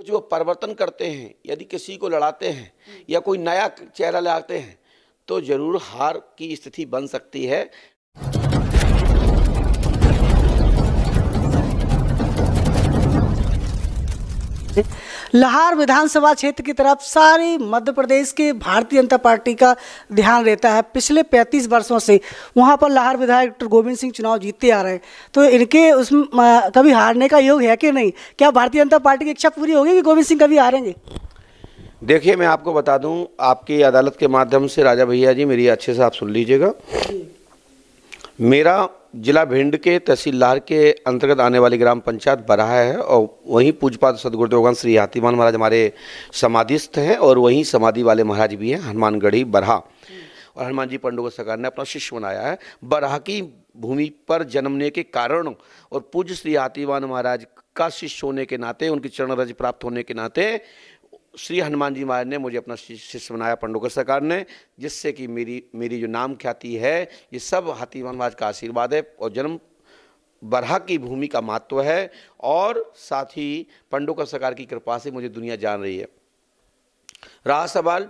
कुछ वो परिवर्तन करते हैं यदि किसी को लड़ाते हैं या कोई नया चेहरा लाते हैं तो जरूर हार की स्थिति बन सकती है लाहौर विधानसभा क्षेत्र की तरफ सारी मध्य प्रदेश के भारतीय जनता पार्टी का ध्यान रहता है पिछले 35 वर्षों से वहाँ पर लाहौर विधायक डॉक्टर गोविंद सिंह चुनाव जीतते आ रहे हैं तो इनके उस कभी हारने का योग है कि नहीं क्या भारतीय जनता पार्टी की इच्छा पूरी होगी कि गोविंद सिंह कभी हारेंगे देखिए मैं आपको बता दूं आपकी अदालत के माध्यम से राजा भैया जी मेरी अच्छे से आप सुन लीजिएगा मेरा जिला भिंड के तहसील लार के अंतर्गत आने वाली ग्राम पंचायत बराहा है और वहीं पूजपात सदगुरुदेव भगवान श्री हाथीमान महाराज हमारे समाधिस्थ हैं और वहीं समाधि वाले महाराज भी हैं हनुमानगढ़ी बराह और हनुमान जी पंडो को सरकार ने अपना शिष्य बनाया है बराह की भूमि पर जन्मने के कारण और पूज्य श्री हाथीवान महाराज का शिष्य होने के नाते उनकी चरण रज प्राप्त होने के नाते श्री हनुमान जी महाराज ने मुझे अपना शिष्य बनाया पंडुक सरकार ने जिससे कि मेरी मेरी जो नाम ख्याति है ये सब हाथी महाराज का आशीर्वाद है और जन्म बरहा की भूमि का महत्व है और साथ ही पंडुक सरकार की कृपा से मुझे दुनिया जान रही है रहा सवाल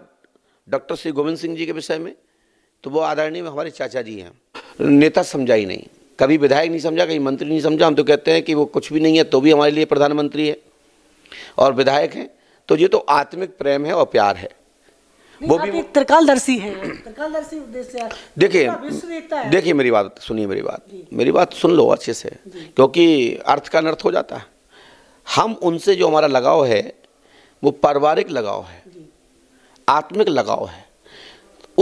डॉक्टर श्री गोविंद सिंह जी के विषय में तो वो आदरणीय हमारे चाचा जी हैं नेता समझा ही नहीं कभी विधायक नहीं समझा कभी मंत्री नहीं समझा हम तो कहते हैं कि वो कुछ भी नहीं है तो भी हमारे लिए प्रधानमंत्री है और विधायक हैं तो ये तो आत्मिक प्रेम है और प्यार है वो भी एक त्रिकालदर्शी है देखिए देखिए मेरी बात सुनिए मेरी बात मेरी बात सुन लो अच्छे से क्योंकि अर्थ का अनर्थ हो जाता है हम उनसे जो हमारा लगाव है वो पारिवारिक लगाव है आत्मिक लगाव है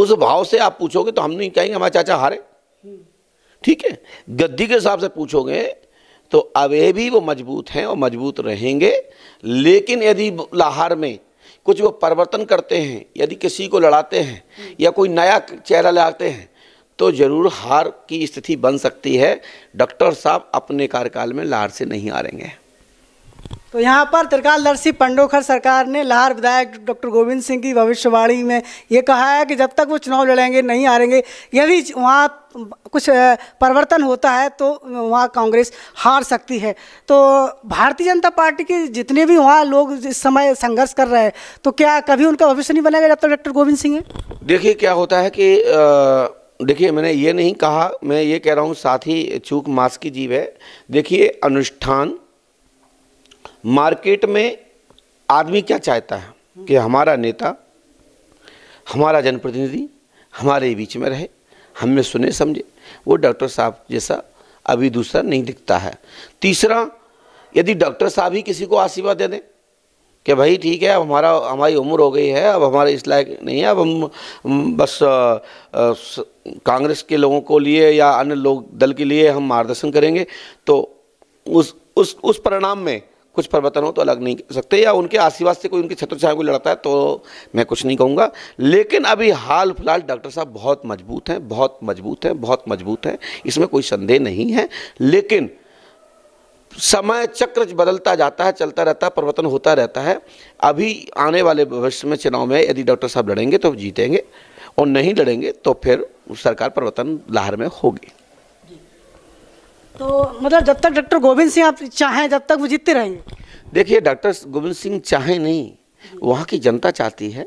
उस भाव से आप पूछोगे तो हम नहीं कहेंगे हमारे चाचा हारे हम्म। ठीक है गद्दी के हिसाब से पूछोगे तो अवे भी वो मजबूत हैं और मजबूत रहेंगे लेकिन यदि लाहार में कुछ वो परिवर्तन करते हैं यदि किसी को लड़ाते हैं हम्म। या कोई नया चेहरा लाते हैं तो ज़रूर हार की स्थिति बन सकती है डॉक्टर साहब अपने कार्यकाल में लार से नहीं आ रहे हैं तो यहाँ पर त्रिकाल दर्शी पंडोखर सरकार ने लाहर विधायक डॉक्टर गोविंद सिंह की भविष्यवाणी में ये कहा है कि जब तक वो चुनाव लड़ेंगे नहीं हारेंगे यदि वहाँ कुछ परिवर्तन होता है तो वहाँ कांग्रेस हार सकती है तो भारतीय जनता पार्टी के जितने भी वहाँ लोग इस समय संघर्ष कर रहे हैं तो क्या कभी उनका भविष्य नहीं बनेगा जब तक डॉक्टर गोविंद सिंह देखिए क्या होता है कि देखिए मैंने ये नहीं कहा मैं ये कह रहा हूँ साथ ही चूक मास की जीव है देखिए अनुष्ठान मार्केट में आदमी क्या चाहता है कि हमारा नेता हमारा जनप्रतिनिधि हमारे बीच में रहे हमें सुने समझे वो डॉक्टर साहब जैसा अभी दूसरा नहीं दिखता है तीसरा यदि डॉक्टर साहब ही किसी को आशीर्वाद दे दें कि भाई ठीक है अब हमारा हमारी उम्र हो गई है अब हमारे इस लायक नहीं है अब हम बस कांग्रेस के लोगों को लिए या अन्य लोग दल के लिए हम मार्गदर्शन करेंगे तो उस उस उस परिणाम में कुछ परिवर्तन हो तो अलग नहीं कर सकते या उनके आशीर्वाद से कोई उनकी छत्र छाया कोई लड़ता है तो मैं कुछ नहीं कहूँगा लेकिन अभी हाल फिलहाल डॉक्टर साहब बहुत मजबूत हैं बहुत मजबूत हैं बहुत मजबूत हैं इसमें कोई संदेह नहीं है लेकिन समय चक्र बदलता जाता है चलता रहता है परिवर्तन होता रहता है अभी आने वाले भविष्य में चुनाव में यदि डॉक्टर साहब लड़ेंगे तो जीतेंगे और नहीं लड़ेंगे तो फिर सरकार परिवर्तन लाहर में होगी तो मतलब जब तक डॉक्टर गोविंद सिंह आप चाहें जब तक वो जीतते रहेंगे देखिए डॉक्टर गोविंद सिंह चाहें नहीं वहाँ की जनता चाहती है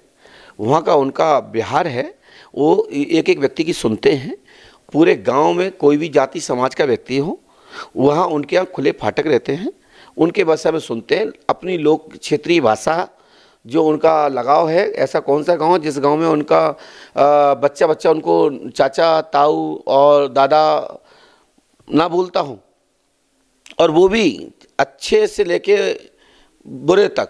वहाँ का उनका बिहार है वो एक एक व्यक्ति की सुनते हैं पूरे गांव में कोई भी जाति समाज का व्यक्ति हो वहाँ उनके यहाँ खुले फाटक रहते हैं उनके भाषा में सुनते हैं अपनी लोक क्षेत्रीय भाषा जो उनका लगाव है ऐसा कौन सा गांव जिस गांव में उनका बच्चा बच्चा उनको चाचा ताऊ और दादा ना भूलता हूँ और वो भी अच्छे से लेके बुरे तक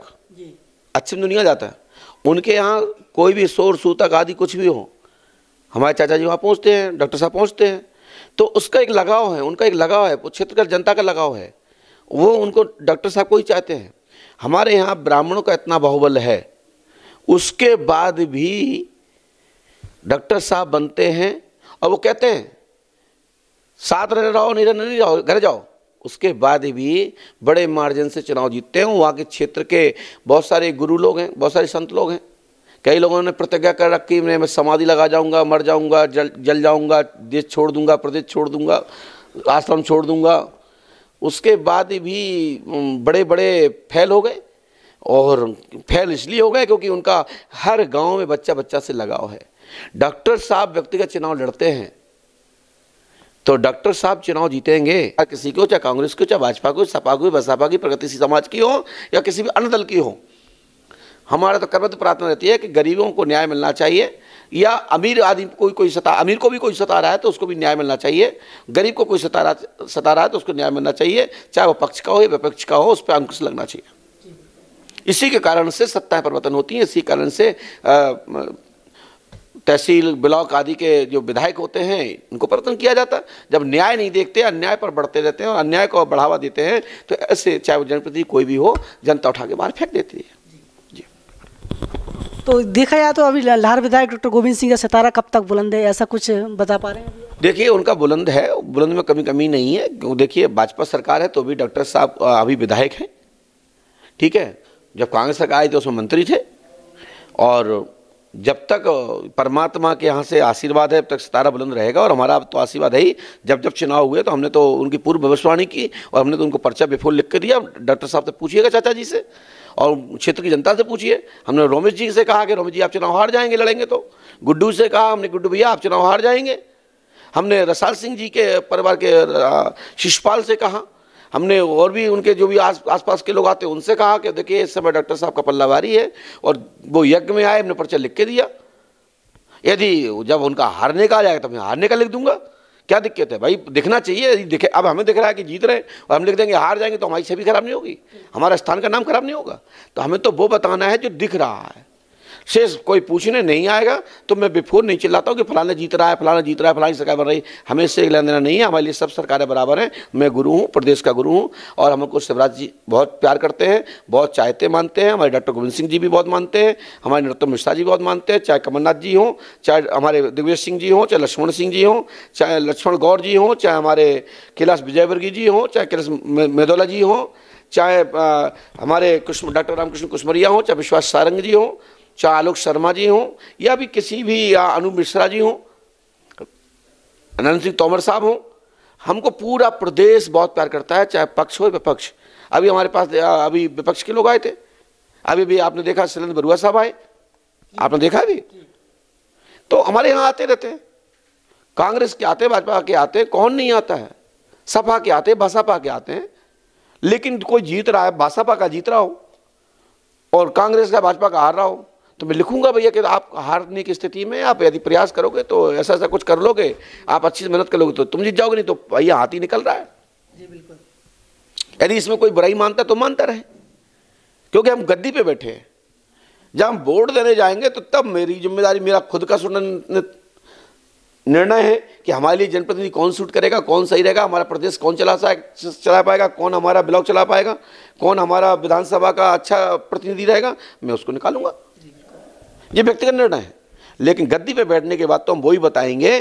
अच्छे में दुनिया जाता है उनके यहाँ कोई भी शोर सूतक आदि कुछ भी हो हमारे चाचा जी वहाँ पहुँचते हैं डॉक्टर साहब पहुँचते हैं तो उसका एक लगाव है उनका एक लगाव है क्षेत्र का जनता का लगाव है वो उनको डॉक्टर साहब को ही चाहते हैं हमारे यहाँ ब्राह्मणों का इतना बाहुबल है उसके बाद भी डॉक्टर साहब बनते हैं और वो कहते हैं साथ रह रहो नहीं रह नहीं रहो घर जाओ उसके बाद भी बड़े मार्जिन से चुनाव जीतते हैं वहाँ के क्षेत्र के बहुत सारे गुरु लोग हैं बहुत सारे संत लोग हैं कई लोगों ने प्रतिज्ञा कर रखी मैं मैं समाधि लगा जाऊँगा मर जाऊँगा जल जल जाऊँगा देश छोड़ दूंगा प्रदेश छोड़ दूंगा आश्रम छोड़ दूंगा उसके बाद भी बड़े बड़े फैल हो गए और फैल इसलिए हो गए क्योंकि उनका हर गाँव में बच्चा बच्चा से लगाव है डॉक्टर साहब व्यक्तिगत चुनाव लड़ते हैं तो डॉक्टर साहब चुनाव जीतेंगे किसी को चाहे कांग्रेस को चाहे भाजपा को सपा को बसपा की प्रगतिशील समाज की हो या किसी भी अन्य दल की हो हमारा तो कर्मत प्रार्थना रहती है कि गरीबों को न्याय मिलना चाहिए या अमीर आदमी कोई कोई सता अमीर को भी कोई सता रहा है तो उसको भी न्याय मिलना चाहिए गरीब को कोई सता रहा सता रहा है तो उसको न्याय मिलना चाहिए चाहे वो पक्ष का हो या विपक्ष का हो उस पर अंकुश लगना चाहिए इसी के कारण से सत्ता परिवर्तन होती है इसी कारण से आ, तहसील ब्लॉक आदि के जो विधायक होते हैं उनको परिवर्तन किया जाता जब न्याय नहीं देखते अन्याय पर बढ़ते रहते हैं और अन्याय को बढ़ावा देते हैं तो ऐसे चाहे वो जनप्रतिनिधि कोई भी हो जनता उठा के बाहर फेंक देती है तो देखा जाए तो अभी लाहर विधायक डॉक्टर गोविंद सिंह का सितारा कब तक बुलंद है ऐसा कुछ बता पा रहे हैं देखिए उनका बुलंद है बुलंद में कमी कमी नहीं है देखिए भाजपा सरकार है तो भी डॉक्टर साहब अभी विधायक हैं ठीक है जब कांग्रेस सरकार आई थी उसमें मंत्री थे और जब तक परमात्मा के यहाँ से आशीर्वाद है तब तक सितारा बुलंद रहेगा और हमारा तो आशीर्वाद है ही जब जब चुनाव हुए तो हमने तो उनकी पूर्व भविष्यवाणी की और हमने तो उनको पर्चा बिफोर लिख कर दिया डॉक्टर साहब से पूछिएगा चाचा जी से और क्षेत्र की जनता से पूछिए हमने रोमेश जी से कहा कि रोमेश जी आप चुनाव हार जाएंगे लड़ेंगे तो गुड्डू से कहा हमने गुड्डू भैया आप चुनाव हार जाएंगे हमने रसाल सिंह जी के परिवार के शिषपाल से कहा हमने और भी उनके जो भी आस पास के लोग आते हैं उनसे कहा कि देखिए इस समय डॉक्टर साहब का पल्ला है और वो यज्ञ में आए हमने पर्चा लिख के दिया यदि जब उनका हारने का आ जाएगा तो मैं हारने का लिख दूंगा क्या दिक्कत है भाई दिखना चाहिए दिखे अब हमें दिख रहा है कि जीत रहे हैं और हम लिख देंगे हार जाएंगे तो हमारी छवि खराब नहीं होगी हमारा स्थान का नाम खराब नहीं होगा तो हमें तो वो बताना है जो दिख रहा है से कोई पूछने नहीं आएगा तो मैं बिफोर नहीं चिल्लाता हूँ कि फलाना जीत रहा है फलाना जीत रहा है फलानी सरकार बन रही हमें इससे लेना देना नहीं है हमारे लिए सब सरकारें बराबर हैं मैं गुरु हूँ प्रदेश का गुरु हूँ और हमको शिवराज जी बहुत प्यार करते हैं बहुत चाहते मानते हैं हमारे डॉक्टर गोविंद सिंह जी भी बहुत मानते हैं हमारे नरोत्तम मिश्रा जी बहुत मानते हैं चाहे कमलनाथ जी हों चाहे हमारे दिग्विजय सिंह जी हों चाहे लक्ष्मण सिंह जी हों चाहे लक्ष्मण गौर जी हों चाहे हमारे कैलाश विजयवर्गीय जी हों चाहे कैलाश मेदौला जी हों चाहे हमारे कुश डॉक्टर रामकृष्ण कुशमरिया हों चाहे विश्वास सारंग जी हों चाहे आलोक शर्मा जी हों या भी किसी भी या अनु मिश्रा जी हों अनंत सिंह तोमर साहब हों हमको पूरा प्रदेश बहुत प्यार करता है चाहे पक्ष हो विपक्ष अभी हमारे पास अभी विपक्ष के लोग आए थे अभी भी आपने देखा शैलेंद्र बरुआ साहब आए आपने देखा अभी तो हमारे यहाँ आते रहते हैं कांग्रेस के आते भाजपा के आते कौन नहीं आता है सपा के आते भाजपा के आते हैं लेकिन कोई जीत रहा है भाजपा का जीत रहा हो और कांग्रेस का भाजपा का हार रहा हो तो मैं लिखूंगा भैया कि आप हारने की स्थिति में आप यदि प्रयास करोगे तो ऐसा ऐसा कुछ कर लोगे आप अच्छी मेहनत कर लोगे तो तुम जीत जाओगे नहीं तो भैया हाथ ही निकल रहा है जी बिल्कुल यदि इसमें कोई बुराई मानता तो मानता रहे क्योंकि हम गद्दी पे बैठे हैं जब हम वोट देने जाएंगे तो तब मेरी जिम्मेदारी मेरा खुद का निर्णय है कि हमारे लिए जनप्रतिनिधि कौन सूट करेगा कौन सही रहेगा हमारा प्रदेश कौन चला सा चला पाएगा कौन हमारा ब्लॉक चला पाएगा कौन हमारा विधानसभा का अच्छा प्रतिनिधि रहेगा मैं उसको निकालूंगा ये व्यक्तिगत निर्णय है लेकिन गद्दी पे बैठने के बाद तो हम वही बताएंगे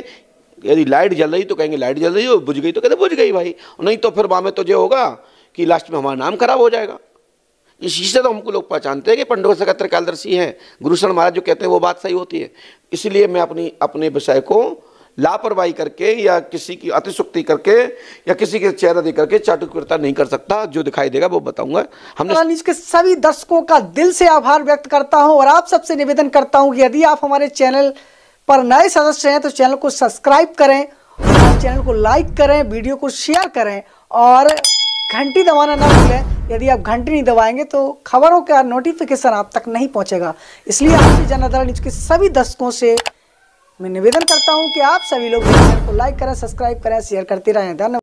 यदि लाइट जल रही तो कहेंगे लाइट जल रही हो बुझ गई तो कहते बुझ गई भाई नहीं तो फिर वहाँ में तो ये होगा कि लास्ट में हमारा नाम खराब हो जाएगा इसी से तो हमको लोग पहचानते हैं कि पंडों से कत्र कालदर्शी हैं गुरुशरण महाराज जो कहते हैं वो बात सही होती है इसलिए मैं अपनी अपने विषय को लापरवाही करके या किसी की अतिशुक्ति करके या किसी के चेहरा देख करके चाटुकता नहीं कर सकता जो दिखाई देगा वो बताऊंगा हमने न्यूज के सभी दर्शकों का दिल से आभार व्यक्त करता हूं और आप सबसे निवेदन करता हूं कि यदि आप हमारे चैनल पर नए सदस्य हैं तो चैनल को सब्सक्राइब करें चैनल को लाइक करें वीडियो को शेयर करें और घंटी दबाना ना भूलें यदि आप घंटी नहीं दबाएंगे तो खबरों का नोटिफिकेशन आप तक नहीं पहुंचेगा इसलिए आपसे जनता न्यूज के सभी दर्शकों से मैं निवेदन करता हूं कि आप सभी लोग को लाइक करें सब्सक्राइब करें शेयर करते रहें धन्यवाद